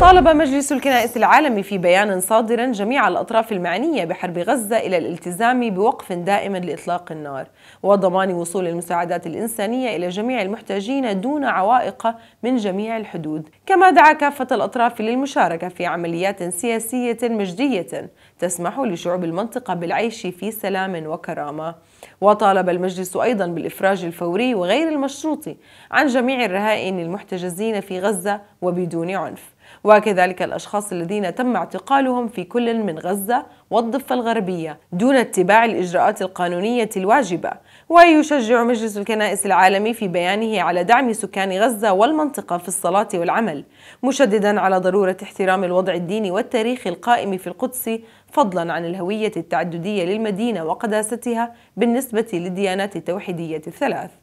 طالب مجلس الكنائس العالمي في بيان صادر جميع الأطراف المعنية بحرب غزة إلى الالتزام بوقف دائم لإطلاق النار وضمان وصول المساعدات الإنسانية إلى جميع المحتاجين دون عوائق من جميع الحدود كما دعا كافة الأطراف للمشاركة في عمليات سياسية مجدية تسمح لشعوب المنطقة بالعيش في سلام وكرامة وطالب المجلس أيضا بالإفراج الفوري وغير المشروط عن جميع الرهائن المحتجزين في غزة وبدون عنف وكذلك الأشخاص الذين تم اعتقالهم في كل من غزة والضفة الغربية دون اتباع الإجراءات القانونية الواجبة ويشجع مجلس الكنائس العالمي في بيانه على دعم سكان غزة والمنطقة في الصلاة والعمل مشددا على ضرورة احترام الوضع الديني والتاريخي القائم في القدس فضلا عن الهوية التعددية للمدينة وقداستها بالنسبة للديانات التوحيدية الثلاث